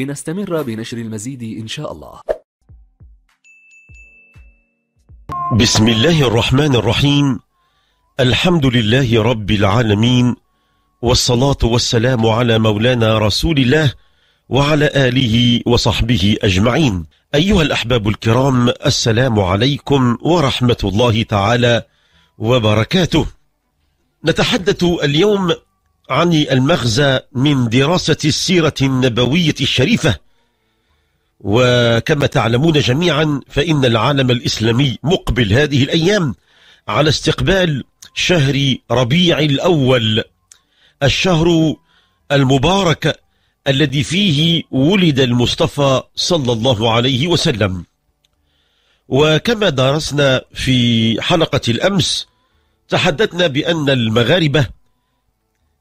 لنستمر بنشر المزيد إن شاء الله بسم الله الرحمن الرحيم الحمد لله رب العالمين والصلاة والسلام على مولانا رسول الله وعلى آله وصحبه أجمعين أيها الأحباب الكرام السلام عليكم ورحمة الله تعالى وبركاته نتحدث اليوم عن المغزى من دراسة السيرة النبوية الشريفة وكما تعلمون جميعا فإن العالم الإسلامي مقبل هذه الأيام على استقبال شهر ربيع الأول الشهر المبارك الذي فيه ولد المصطفى صلى الله عليه وسلم وكما درسنا في حلقة الأمس تحدثنا بأن المغاربة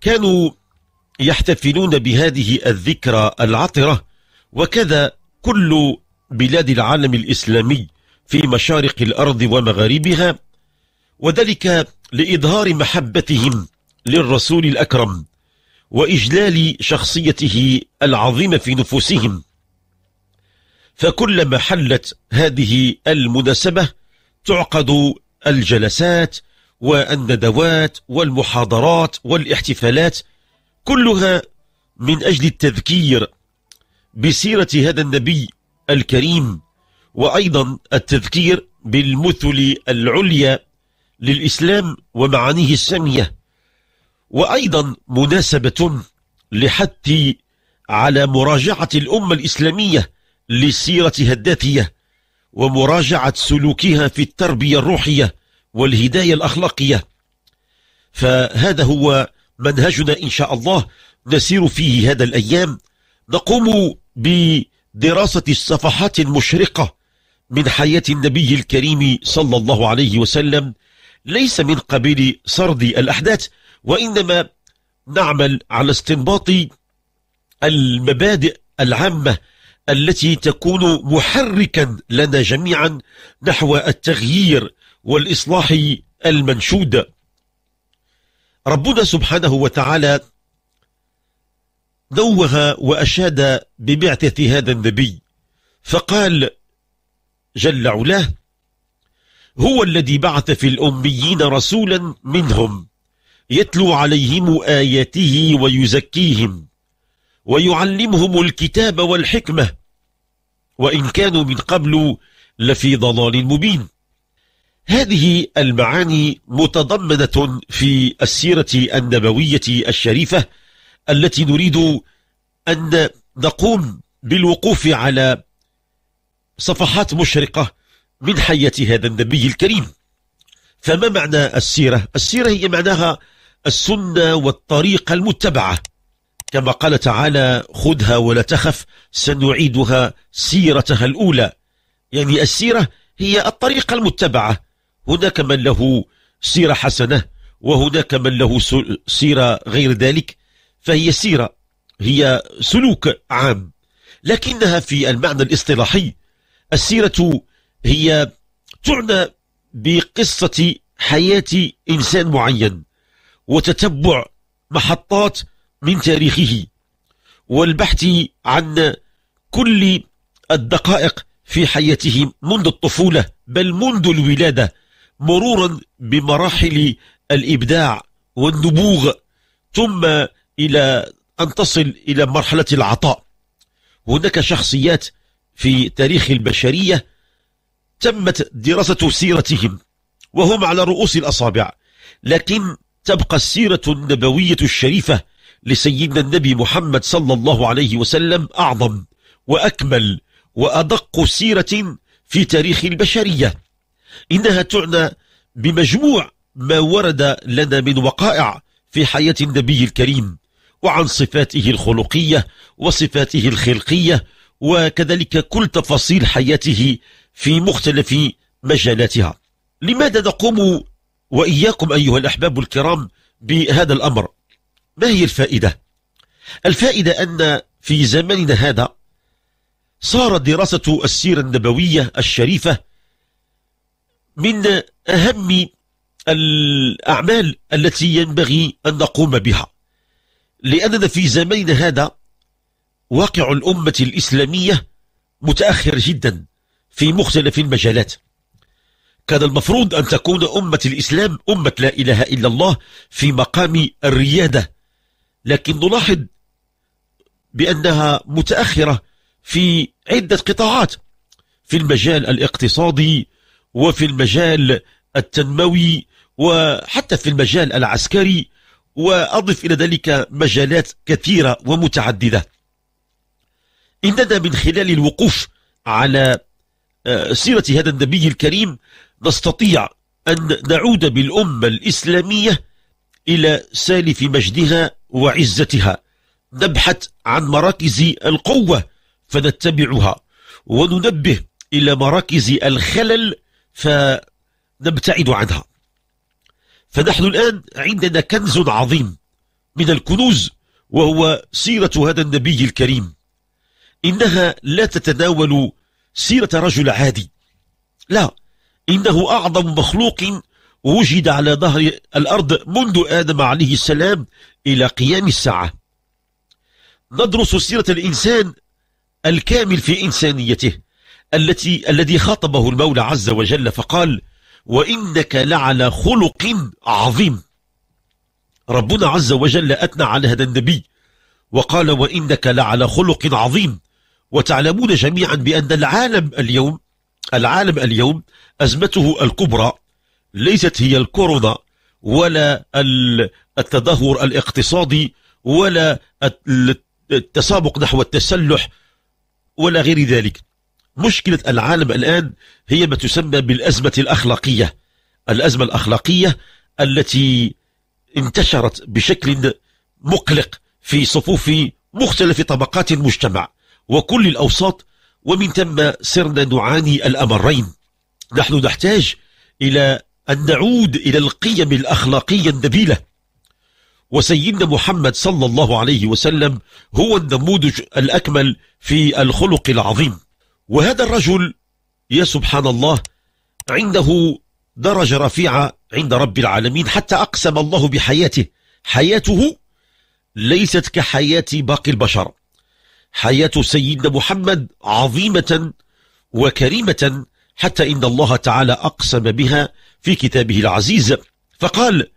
كانوا يحتفلون بهذه الذكرى العطرة وكذا كل بلاد العالم الإسلامي في مشارق الأرض ومغاربها وذلك لإظهار محبتهم للرسول الأكرم وإجلال شخصيته العظيمة في نفوسهم فكلما حلت هذه المناسبة تعقد الجلسات والندوات والمحاضرات والاحتفالات كلها من أجل التذكير بسيرة هذا النبي الكريم وأيضا التذكير بالمثل العليا للإسلام ومعانيه السامية وأيضا مناسبة لحث على مراجعة الأمة الإسلامية لسيرتها الذاتية ومراجعة سلوكها في التربية الروحية والهداية الأخلاقية فهذا هو منهجنا إن شاء الله نسير فيه هذا الأيام نقوم بدراسة الصفحات المشرقة من حياة النبي الكريم صلى الله عليه وسلم ليس من قبيل سرد الأحداث وإنما نعمل على استنباط المبادئ العامة التي تكون محركا لنا جميعا نحو التغيير والإصلاح المنشود ربنا سبحانه وتعالى نوه وأشاد ببعثة هذا النبي فقال جل علاه هو الذي بعث في الأميين رسولا منهم يتلو عليهم آياته ويزكيهم ويعلمهم الكتاب والحكمة وإن كانوا من قبل لفي ضلال مبين هذه المعاني متضمنة في السيرة النبوية الشريفة التي نريد أن نقوم بالوقوف على صفحات مشرقة من حياة هذا النبي الكريم فما معنى السيرة؟ السيرة هي معناها السنة والطريقة المتبعة كما قال تعالى خذها ولا تخف سنعيدها سيرتها الأولى يعني السيرة هي الطريقة المتبعة هناك من له سيرة حسنة وهناك من له سيرة غير ذلك فهي سيرة هي سلوك عام لكنها في المعنى الاصطلاحي السيرة هي تعنى بقصة حياة إنسان معين وتتبع محطات من تاريخه والبحث عن كل الدقائق في حياته منذ الطفولة بل منذ الولادة مرورا بمراحل الإبداع والنبوغ ثم إلى أن تصل إلى مرحلة العطاء هناك شخصيات في تاريخ البشرية تمت دراسة سيرتهم وهم على رؤوس الأصابع لكن تبقى السيرة النبوية الشريفة لسيدنا النبي محمد صلى الله عليه وسلم أعظم وأكمل وأدق سيرة في تاريخ البشرية إنها تعنى بمجموع ما ورد لنا من وقائع في حياة النبي الكريم وعن صفاته الخلقية وصفاته الخلقية وكذلك كل تفاصيل حياته في مختلف مجالاتها لماذا نقوم وإياكم أيها الأحباب الكرام بهذا الأمر ما هي الفائدة؟ الفائدة أن في زمننا هذا صارت دراسة السيرة النبوية الشريفة من أهم الأعمال التي ينبغي أن نقوم بها لأننا في زمن هذا واقع الأمة الإسلامية متأخر جدا في مختلف المجالات كان المفروض أن تكون أمة الإسلام أمة لا إله إلا الله في مقام الريادة لكن نلاحظ بأنها متأخرة في عدة قطاعات في المجال الاقتصادي وفي المجال التنموي وحتى في المجال العسكري وأضف إلى ذلك مجالات كثيرة ومتعددة إننا من خلال الوقوف على آه، سيرة هذا النبي الكريم نستطيع أن نعود بالأمة الإسلامية إلى سالف مجدها وعزتها نبحث عن مراكز القوة فنتبعها وننبه إلى مراكز الخلل فنبتعد عنها فنحن الآن عندنا كنز عظيم من الكنوز وهو سيرة هذا النبي الكريم إنها لا تتناول سيرة رجل عادي لا إنه أعظم مخلوق وجد على ظهر الأرض منذ آدم عليه السلام إلى قيام الساعة ندرس سيرة الإنسان الكامل في إنسانيته التي الذي خاطبه المولى عز وجل فقال وإنك لعلى خلق عظيم ربنا عز وجل أثنى على هذا النبي وقال وإنك لعلى خلق عظيم وتعلمون جميعا بأن العالم اليوم العالم اليوم أزمته الكبرى ليست هي الكورونا ولا التدهور الاقتصادي ولا التسابق نحو التسلح ولا غير ذلك مشكلة العالم الآن هي ما تسمى بالأزمة الأخلاقية الأزمة الأخلاقية التي انتشرت بشكل مقلق في صفوف مختلف طبقات المجتمع وكل الأوساط ومن ثم صرنا نعاني الأمرين نحن نحتاج إلى أن نعود إلى القيم الأخلاقية النبيلة وسيدنا محمد صلى الله عليه وسلم هو النموذج الأكمل في الخلق العظيم وهذا الرجل يا سبحان الله عنده درجة رفيعة عند رب العالمين حتى أقسم الله بحياته حياته ليست كحياة باقي البشر حياة سيدنا محمد عظيمة وكريمة حتى إن الله تعالى أقسم بها في كتابه العزيز فقال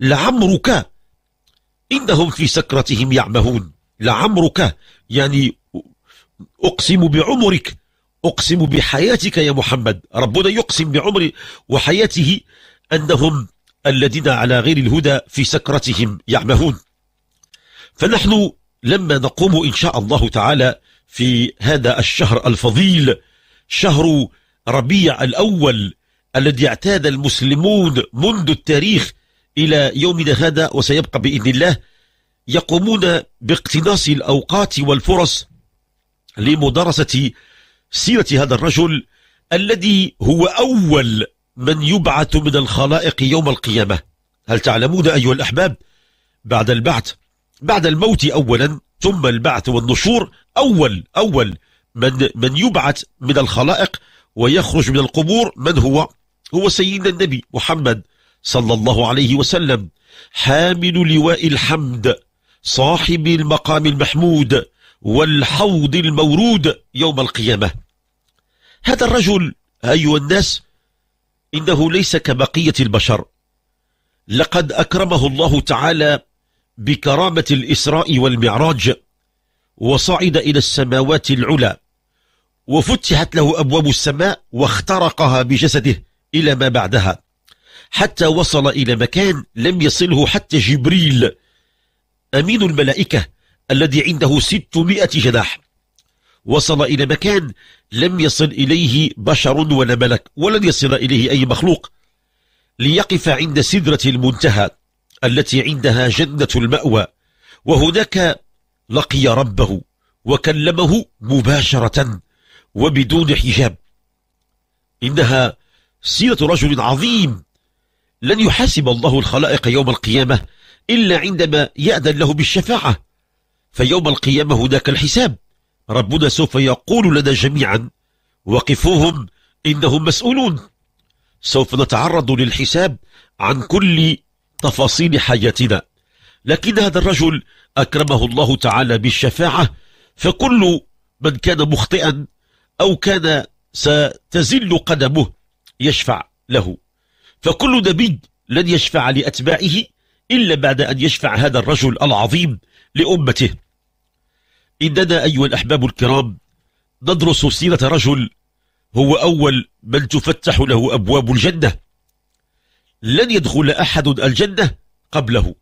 لعمرك إنهم في سكرتهم يعمهون لعمرك يعني أقسم بعمرك أقسم بحياتك يا محمد ربنا يقسم بعمر وحياته أنهم الذين على غير الهدى في سكرتهم يعمهون فنحن لما نقوم إن شاء الله تعالى في هذا الشهر الفضيل شهر ربيع الأول الذي اعتاد المسلمون منذ التاريخ إلى يومنا هذا وسيبقى بإذن الله يقومون باقتناص الأوقات والفرص لمدارسة سيرة هذا الرجل الذي هو أول من يبعث من الخلائق يوم القيامة هل تعلمون أيها الأحباب بعد البعث بعد الموت أولا ثم البعث والنشور أول أول من من يبعث من الخلائق ويخرج من القبور من هو هو سيدنا النبي محمد صلى الله عليه وسلم حامل لواء الحمد صاحب المقام المحمود والحوض المورود يوم القيامة هذا الرجل أيها الناس إنه ليس كبقية البشر لقد أكرمه الله تعالى بكرامة الإسراء والمعراج وصعد إلى السماوات العلى وفتحت له أبواب السماء واخترقها بجسده إلى ما بعدها حتى وصل إلى مكان لم يصله حتى جبريل أمين الملائكة الذي عنده 600 جناح وصل إلى مكان لم يصل إليه بشر ولا ملك ولن يصل إليه أي مخلوق ليقف عند سدرة المنتهى التي عندها جنة المأوى وهناك لقي ربه وكلمه مباشرة وبدون حجاب إنها سيرة رجل عظيم لن يحاسب الله الخلائق يوم القيامة إلا عندما يأذن له بالشفاعة فيوم القيامة هناك الحساب ربنا سوف يقول لنا جميعا وقفوهم إنهم مسؤولون سوف نتعرض للحساب عن كل تفاصيل حياتنا لكن هذا الرجل أكرمه الله تعالى بالشفاعة فكل من كان مخطئا أو كان ستزل قدمه يشفع له فكل نبي لن يشفع لأتباعه إلا بعد أن يشفع هذا الرجل العظيم لأمته إننا أيها الأحباب الكرام ندرس سيرة رجل هو أول من تفتح له أبواب الجنة لن يدخل أحد الجنة قبله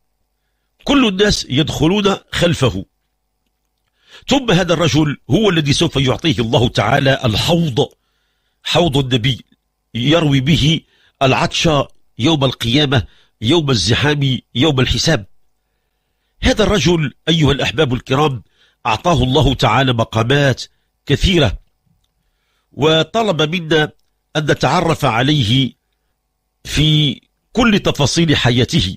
كل الناس يدخلون خلفه ثم هذا الرجل هو الذي سوف يعطيه الله تعالى الحوض حوض النبي يروي به العطش يوم القيامة يوم الزحام يوم الحساب هذا الرجل أيها الأحباب الكرام أعطاه الله تعالى مقامات كثيرة وطلب منا أن نتعرف عليه في كل تفاصيل حياته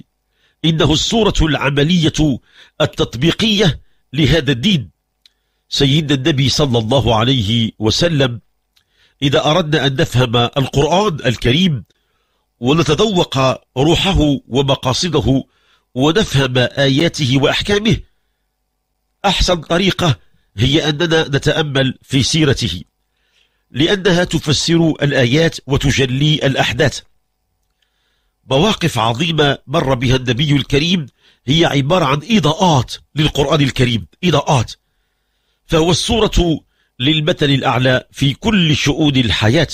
إنه الصورة العملية التطبيقية لهذا الدين سيدنا النبي صلى الله عليه وسلم إذا أردنا أن نفهم القرآن الكريم ونتذوق روحه ومقاصده ونفهم آياته وأحكامه أحسن طريقة هي أننا نتأمل في سيرته لأنها تفسر الآيات وتجلي الأحداث مواقف عظيمة مر بها النبي الكريم هي عبارة عن إضاءات للقرآن الكريم إضاءات فهو الصورة للمثل الأعلى في كل شؤون الحياة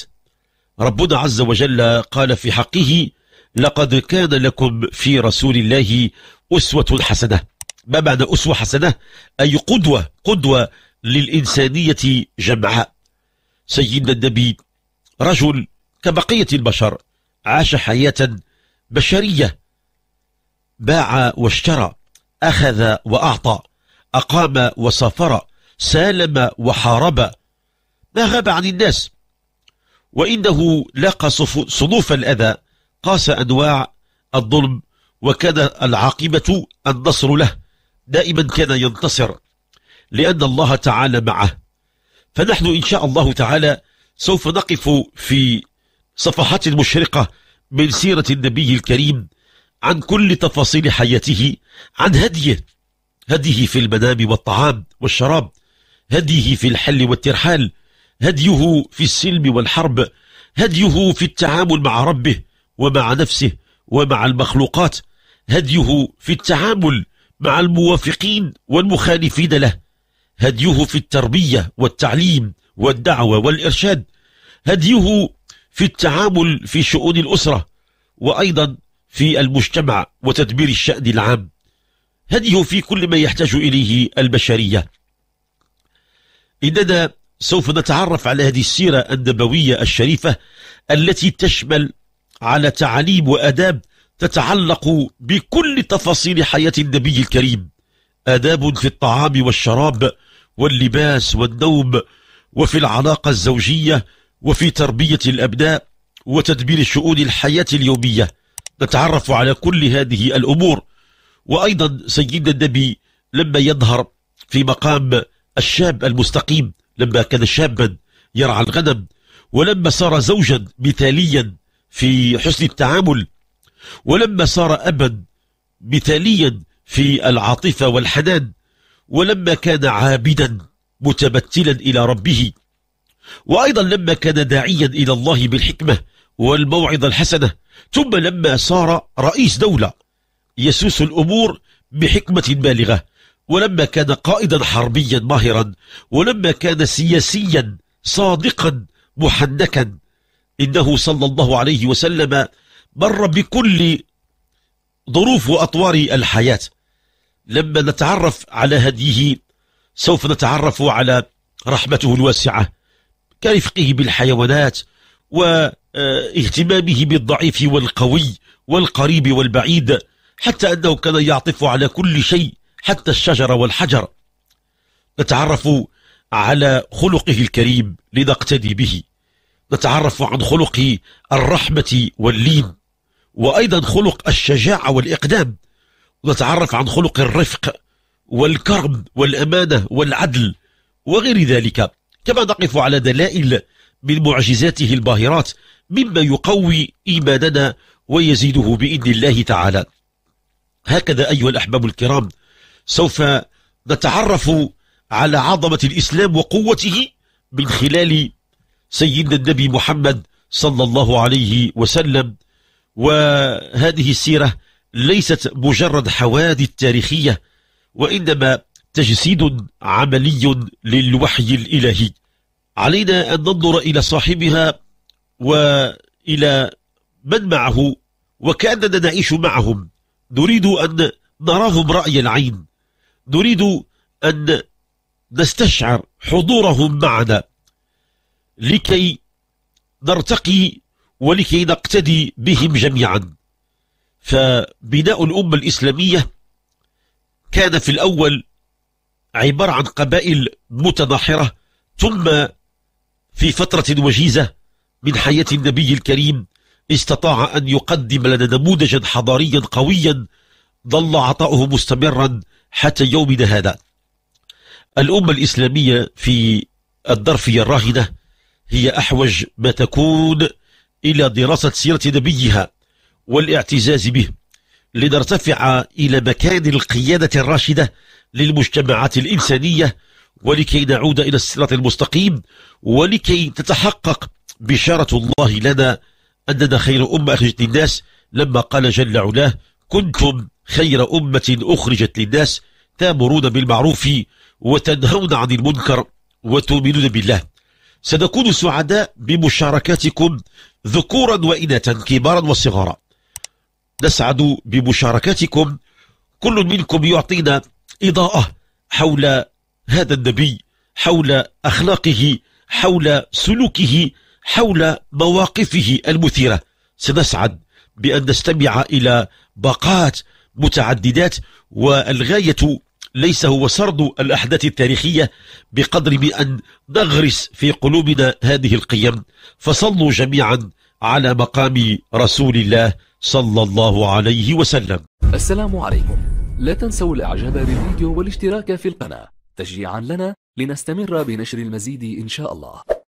ربنا عز وجل قال في حقه لقد كان لكم في رسول الله أسوة حسنة ما معنى أسوة حسنة أي قدوة قدوة للإنسانية جمعاء سيدنا النبي رجل كبقية البشر عاش حياة بشرية باع واشترى أخذ وأعطى أقام وسافر سالم وحارب ما غاب عن الناس وإنه لاقى صنوف الأذى قاس أنواع الظلم وكان العاقبة النصر له دائما كان ينتصر لأن الله تعالى معه فنحن إن شاء الله تعالى سوف نقف في صفحات مشرقة من سيرة النبي الكريم عن كل تفاصيل حياته عن هديه هديه في المنام والطعام والشراب هديه في الحل والترحال هديه في السلم والحرب هديه في التعامل مع ربه ومع نفسه ومع المخلوقات هديه في التعامل مع الموافقين والمخالفين له هديه في التربية والتعليم والدعوة والإرشاد هديه في التعامل في شؤون الأسرة وأيضا في المجتمع وتدبير الشأن العام هديه في كل ما يحتاج إليه البشرية إننا سوف نتعرف على هذه السيرة النبوية الشريفة التي تشمل على تعاليم وأداب تتعلق بكل تفاصيل حياة النبي الكريم آداب في الطعام والشراب واللباس والنوم وفي العلاقة الزوجية وفي تربية الأبناء وتدبير شؤون الحياة اليومية نتعرف على كل هذه الأمور وأيضا سيدنا النبي لما يظهر في مقام الشاب المستقيم لما كان شابا يرعى الغنم ولما صار زوجا مثاليا في حسن التعامل ولما صار أبا مثاليا في العاطفة والحنان ولما كان عابدا متبتلا إلى ربه وأيضا لما كان داعيا إلى الله بالحكمة والموعظة الحسنة ثم لما صار رئيس دولة يسوس الأمور بحكمة بالغة ولما كان قائدا حربيا ماهرا ولما كان سياسيا صادقا محنكا إنه صلى الله عليه وسلم بر بكل ظروف وأطوار الحياة لما نتعرف على هديه سوف نتعرف على رحمته الواسعة كرفقه بالحيوانات واهتمامه بالضعيف والقوي والقريب والبعيد حتى أنه كان يعطف على كل شيء حتى الشجر والحجر نتعرف على خلقه الكريم لنقتدي به نتعرف عن خلقه الرحمة واللين وأيضا خلق الشجاعة والإقدام ونتعرف عن خلق الرفق والكرم والأمانة والعدل وغير ذلك كما نقف على دلائل من معجزاته الباهرات مما يقوي إيماننا ويزيده بإذن الله تعالى هكذا أيها الأحباب الكرام سوف نتعرف على عظمة الإسلام وقوته من خلال سيدنا النبي محمد صلى الله عليه وسلم وهذه السيرة ليست مجرد حوادث تاريخية وإنما تجسيد عملي للوحي الإلهي علينا أن ننظر إلى صاحبها وإلى من معه وكأننا نعيش معهم نريد أن نراهم رأي العين نريد أن نستشعر حضورهم معنا لكي نرتقي ولكي نقتدي بهم جميعا فبناء الأمة الإسلامية كان في الأول عبارة عن قبائل متناحرة ثم في فترة وجيزة من حياة النبي الكريم استطاع أن يقدم لنا نموذجا حضاريا قويا ظل عطاؤه مستمرا حتى يومنا هذا الأمة الإسلامية في الظرفية الراهنة هي أحوج ما تكون إلى دراسة سيرة نبيها والاعتزاز به لنرتفع إلى مكان القيادة الراشدة للمجتمعات الإنسانية ولكي نعود إلى الصراط المستقيم ولكي تتحقق بشارة الله لنا أننا خير أمة أخرجت للناس لما قال جل علاه كنتم خير أمة أخرجت للناس تامرون بالمعروف وتنهون عن المنكر وتؤمنون بالله سنكون سعداء بمشاركاتكم ذكورا وإناثا كبارا وصغارا نسعد بمشاركتكم كل منكم يعطينا إضاءة حول هذا النبي حول أخلاقه حول سلوكه حول مواقفه المثيرة سنسعد بأن نستمع إلى باقات متعددات والغاية ليس هو سرد الأحداث التاريخية بقدر بأن نغرس في قلوبنا هذه القيم فصلوا جميعا على مقام رسول الله صلى الله عليه وسلم السلام عليكم لا تنسوا الاعجاب بالفيديو والاشتراك في القناة تشجيعا لنا لنستمر بنشر المزيد ان شاء الله